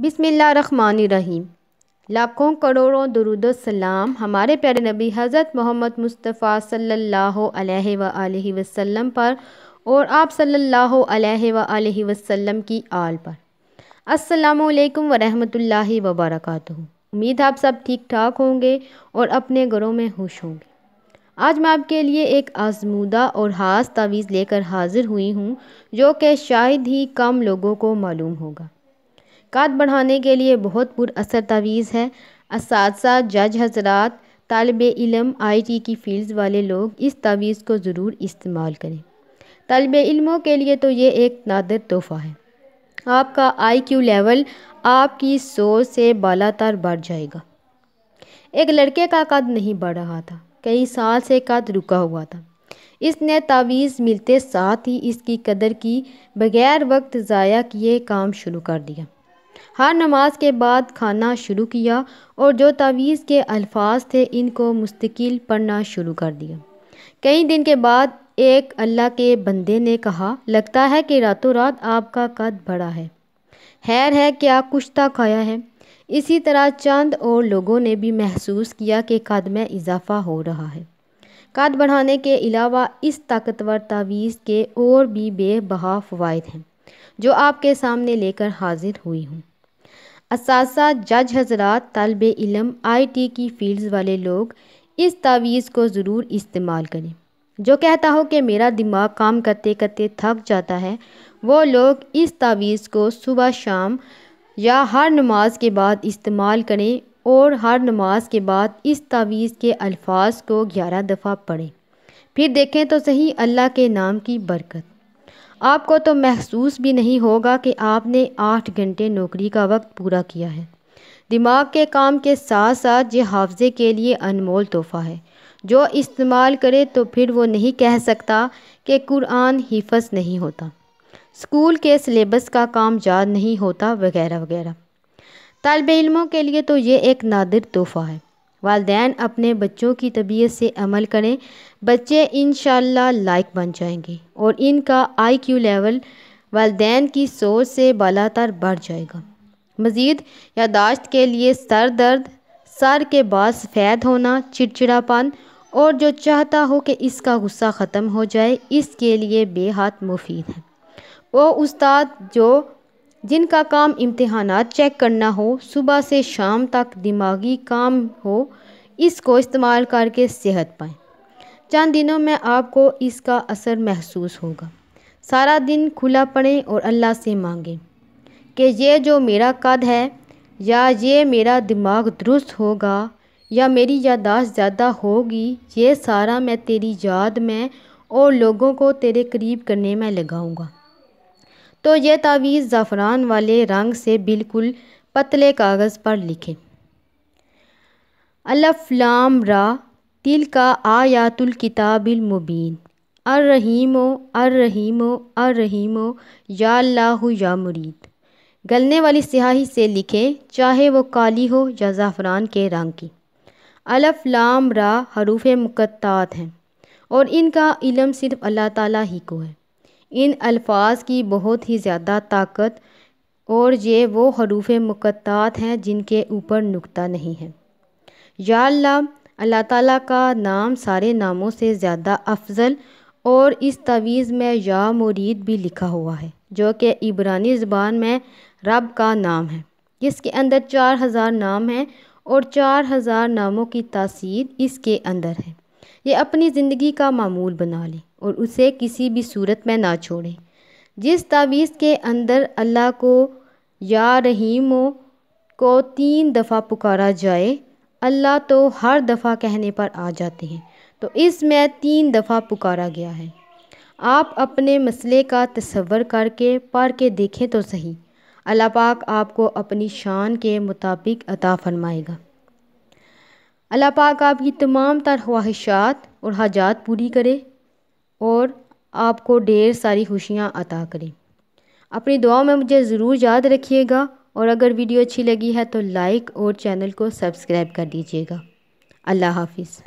रहीम लाखों करोड़ों दरुद सलाम हमारे प्यारे नबी हज़रत मोहम्मद मुस्तफ़ा सल्लल्लाहु अलैहि वसल्लम वसल्लम पर और आप सल्लल्लाहु अलैहि वसल्लम की आल पर अस्सलाम वरहमतुल्लाहि वबरकatuh उम्मीद आप सब ठीक ठाक होंगे और अपने घरों में खुश होंगे आज मैं आपके लिए एक आजमूदा और हास तावीज़ लेकर हाज़िर हुई हूँ जो कि शायद ही कम लोगों को मालूम होगा कद बढ़ाने के लिए बहुत पुर असर तवीज़ है इस जज हजरात तलब इलम आई टी की फील्ड वाले लोग इस तवीज़ को ज़रूर इस्तेमाल करें तलब इलमों के लिए तो ये एक नादर तोहफ़ा है आपका आई क्यू लेवल आपकी सोच से बालातर बढ़ जाएगा एक लड़के का कद नहीं बढ़ रहा था कई साल से कद रुका हुआ था इसने तावीज़ मिलते साथ ही इसकी कदर की बगैर वक्त ज़ाया किए काम शुरू कर दिया हर नमाज के बाद खाना शुरू किया और जो तावीज़ के अल्फाज थे इनको मुस्तकिल पढ़ना शुरू कर दिया कई दिन के बाद एक अल्लाह के बंदे ने कहा लगता है कि रातों रात आपका कद बढ़ा है हैर है क्या तक खाया है इसी तरह चंद और लोगों ने भी महसूस किया कि कद में इजाफा हो रहा है कद बढ़ाने के अलावा इस ताकतवर तावीज़ के और भी बेबहा फ़वाद हैं जो आपके सामने लेकर हाजिर हुई हूँ इस जज हजरात तलब इलम आई टी की फ़ील्ड्स वाले लोग इस तावीज़ को ज़रूर इस्तेमाल करें जो कहता हो कि मेरा दिमाग काम करते करते थक जाता है वो लोग इस तावीज़ को सुबह शाम या हर नमाज के बाद इस्तेमाल करें और हर नमाज के बाद इस तावीज़ के अल्फाज को ग्यारह दफ़ा पढ़ें फिर देखें तो सही अल्लाह के नाम की बरकत आपको तो महसूस भी नहीं होगा कि आपने आठ घंटे नौकरी का वक्त पूरा किया है दिमाग के काम के साथ साथ ये हाफजे के लिए अनमोल तोहफ़ा है जो इस्तेमाल करे तो फिर वो नहीं कह सकता कि कुरान हिफज नहीं होता स्कूल के सिलेबस का काम याद नहीं होता वगैरह वगैरह तलब इलमों के लिए तो ये एक नादिर तोहफ़ा है वालदेन अपने बच्चों की तबीयत से अमल करें बच्चे इन लाइक बन जाएंगे और इनका आई क्यू लेवल वालदेन की सोच से बालातर बढ़ जाएगा मज़ीद यादाश्त के लिए सर दर्द सर के बाद सफ़ेद होना चिड़चिड़ापन और जो चाहता हो कि इसका गुस्सा ख़त्म हो जाए इसके लिए बेहद मुफीद है वो उस्ताद जो जिनका काम इम्तहान चेक करना हो सुबह से शाम तक दिमागी काम हो इसको इस्तेमाल करके सेहत पाएँ चंद दिनों में आपको इसका असर महसूस होगा सारा दिन खुला पड़ें और अल्लाह से मांगें कि ये जो मेरा कद है या ये मेरा दिमाग दुरुस्त होगा या मेरी यादाश्त ज़्यादा होगी ये सारा मैं तेरी याद में और लोगों को तेरे करीब करने में लगाऊंगा तो ये तावीज़ ज़फ़रान वाले रंग से बिल्कुल पतले कागज़ पर लिखें अलफलाम लाम रा तिल का आयातुल किताबिल मुबीन अर रहीमो अर रहीमो अर रहीमो या अल्लाह या मुरीद गलने वाली स्याही से लिखें चाहे वो काली हो या ज़ाफ़रान के रंग की अलफ लाम रा हरूफ मुकत्तात हैं और इनका इलम सिर्फ़ अल्लाह ताला ही को है इन अल्फाज की बहुत ही ज़्यादा ताकत और ये वो हरूफ मुक़त्तात हैं जिनके ऊपर नुकता नहीं है या अल्लाह ताला का नाम सारे नामों से ज़्यादा अफजल और इस तवीज़ में या मुरीद भी लिखा हुआ है जो कि इबरानी ज़बान में रब का नाम है इसके अंदर चार हज़ार नाम हैं और चार हज़ार नामों की तासीर इसके अंदर है ये अपनी ज़िंदगी का मामूल बना लें और उसे किसी भी सूरत में ना छोड़ें जिस तावीज़ के अंदर अल्लाह को या रहीम को तीन दफ़ा पुकारा जाए अल्लाह तो हर दफ़ा कहने पर आ जाते हैं तो इसमें तीन दफ़ा पुकारा गया है आप अपने मसले का तस्वर करके पढ़ के देखें तो सही अल्लाह पाक आपको अपनी शान के मुताबिक अता फरमाएगा अल्लाह पाक आपकी तमाम तर ख्वाहिशात और हाजात पूरी करे और आपको ढेर सारी खुशियाँ अता करें अपनी दुआओं में मुझे ज़रूर याद रखिएगा और अगर वीडियो अच्छी लगी है तो लाइक और चैनल को सब्सक्राइब कर दीजिएगा अल्लाह हाफिज़